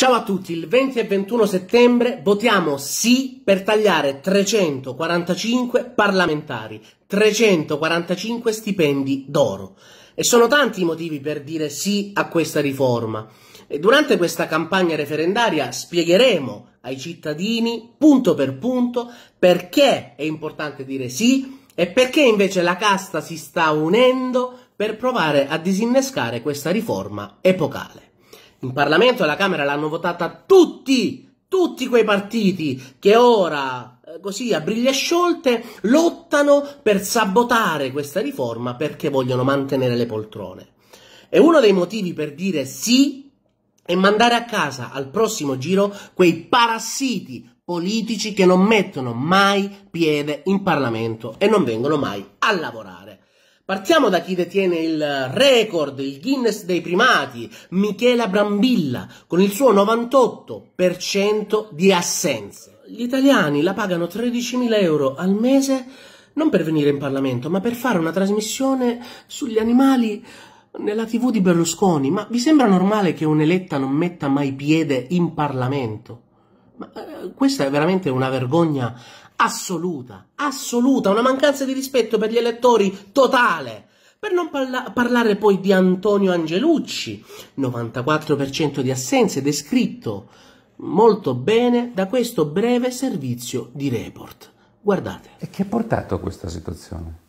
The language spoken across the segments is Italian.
Ciao a tutti, il 20 e 21 settembre votiamo sì per tagliare 345 parlamentari, 345 stipendi d'oro. E sono tanti i motivi per dire sì a questa riforma. E durante questa campagna referendaria spiegheremo ai cittadini punto per punto perché è importante dire sì e perché invece la casta si sta unendo per provare a disinnescare questa riforma epocale in Parlamento e alla Camera l'hanno votata tutti, tutti quei partiti che ora eh, così a briglie sciolte lottano per sabotare questa riforma perché vogliono mantenere le poltrone. E uno dei motivi per dire sì è mandare a casa al prossimo giro quei parassiti politici che non mettono mai piede in Parlamento e non vengono mai a lavorare. Partiamo da chi detiene il record, il Guinness dei primati, Michela Brambilla, con il suo 98% di assenze. Gli italiani la pagano 13.000 euro al mese non per venire in Parlamento, ma per fare una trasmissione sugli animali nella tv di Berlusconi. Ma vi sembra normale che un'eletta non metta mai piede in Parlamento? Ma, eh, questa è veramente una vergogna assoluta, assoluta, una mancanza di rispetto per gli elettori totale. Per non parla parlare poi di Antonio Angelucci, 94% di assenze descritto molto bene da questo breve servizio di report. Guardate. E che ha portato a questa situazione?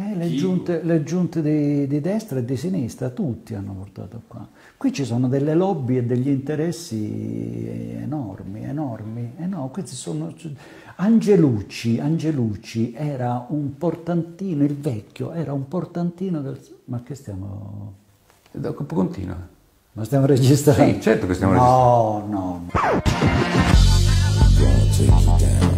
Eh, le, giunte, le, giunte, di, di, destra e di sinistra, tutti hanno portato qua. Qui ci sono delle lobby e degli interessi enormi, enormi. Eh no, sono... Angelucci, Angelucci era un portantino, il vecchio era un portantino del... Ma che stiamo... Continua. Ma stiamo registrando? Sì, certo che stiamo no, registrando. No, no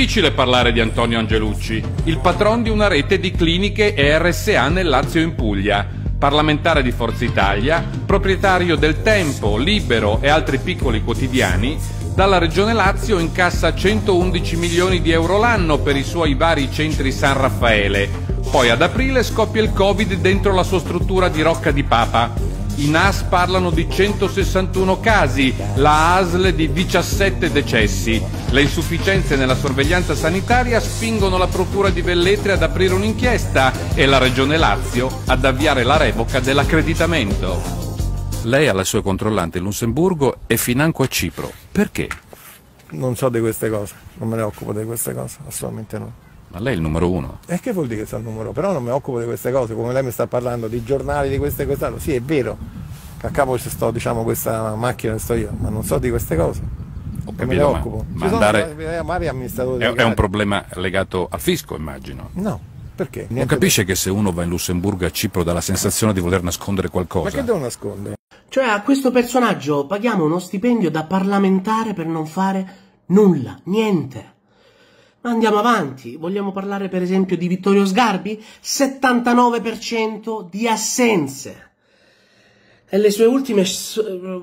difficile parlare di Antonio Angelucci, il patron di una rete di cliniche e RSA nel Lazio in Puglia, parlamentare di Forza Italia, proprietario del Tempo, Libero e altri piccoli quotidiani, dalla Regione Lazio incassa 111 milioni di euro l'anno per i suoi vari centri San Raffaele. Poi ad aprile scoppia il Covid dentro la sua struttura di Rocca di Papa. I NAS parlano di 161 casi, la ASL di 17 decessi. Le insufficienze nella sorveglianza sanitaria spingono la Procura di Velletri ad aprire un'inchiesta e la Regione Lazio ad avviare la revoca dell'accreditamento. Lei ha la sua controllante in Lussemburgo e financo a Cipro. Perché? Non so di queste cose, non me ne occupo di queste cose, assolutamente no. Ma lei è il numero uno. E che vuol dire che sono il numero? uno? Però non mi occupo di queste cose, come lei mi sta parlando di giornali, di questo e quest'altro. Sì, è vero, a capo sto, diciamo, questa macchina sto io, ma non so di queste cose capito, me ne occupo. Ma, ma andare... amministratore è, è un problema legato al fisco, immagino. No, perché? Niente non capisce che se uno va in Lussemburgo a Cipro dà la sensazione di voler nascondere qualcosa. Ma che devo nascondere? Cioè a questo personaggio paghiamo uno stipendio da parlamentare per non fare nulla, niente. Ma andiamo avanti, vogliamo parlare per esempio di Vittorio Sgarbi? 79% di assenze. E le sue ultime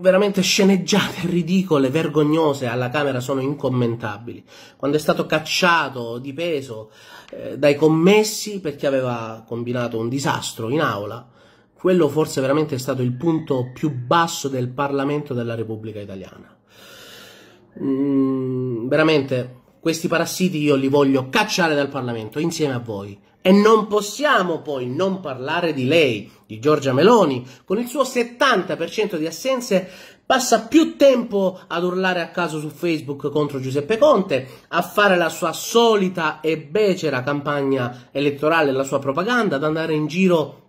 veramente sceneggiate ridicole, vergognose alla Camera sono incommentabili. Quando è stato cacciato di peso eh, dai commessi perché aveva combinato un disastro in aula, quello forse veramente è stato il punto più basso del Parlamento della Repubblica Italiana. Mm, veramente questi parassiti io li voglio cacciare dal Parlamento insieme a voi. E non possiamo poi non parlare di lei, di Giorgia Meloni, con il suo 70% di assenze passa più tempo ad urlare a caso su Facebook contro Giuseppe Conte, a fare la sua solita e becera campagna elettorale, la sua propaganda, ad andare in giro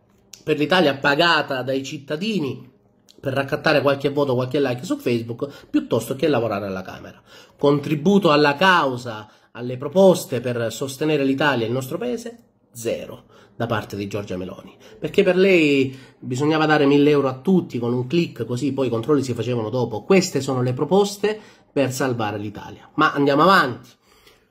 per l'Italia pagata dai cittadini per raccattare qualche voto, qualche like su Facebook, piuttosto che lavorare alla Camera. Contributo alla causa, alle proposte per sostenere l'Italia e il nostro paese, zero da parte di Giorgia Meloni, perché per lei bisognava dare 1000 euro a tutti con un clic così poi i controlli si facevano dopo. Queste sono le proposte per salvare l'Italia. Ma andiamo avanti.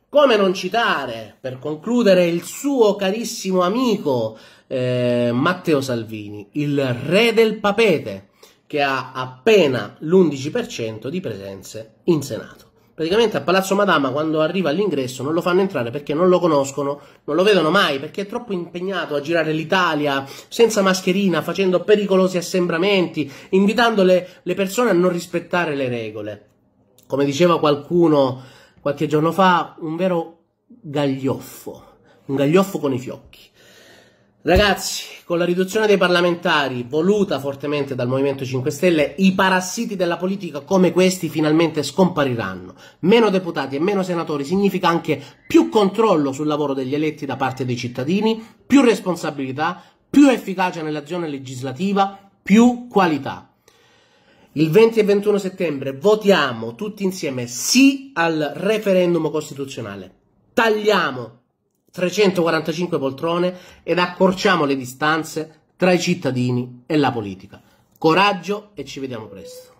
Come non citare, per concludere, il suo carissimo amico eh, Matteo Salvini, il re del papete, che ha appena l'11% di presenze in Senato. Praticamente a Palazzo Madama quando arriva all'ingresso non lo fanno entrare perché non lo conoscono, non lo vedono mai perché è troppo impegnato a girare l'Italia senza mascherina, facendo pericolosi assembramenti, invitando le, le persone a non rispettare le regole. Come diceva qualcuno qualche giorno fa, un vero gaglioffo, un gaglioffo con i fiocchi. Ragazzi, con la riduzione dei parlamentari voluta fortemente dal Movimento 5 Stelle, i parassiti della politica come questi finalmente scompariranno. Meno deputati e meno senatori significa anche più controllo sul lavoro degli eletti da parte dei cittadini, più responsabilità, più efficacia nell'azione legislativa, più qualità. Il 20 e 21 settembre votiamo tutti insieme sì al referendum costituzionale. Tagliamo 345 poltrone ed accorciamo le distanze tra i cittadini e la politica. Coraggio e ci vediamo presto.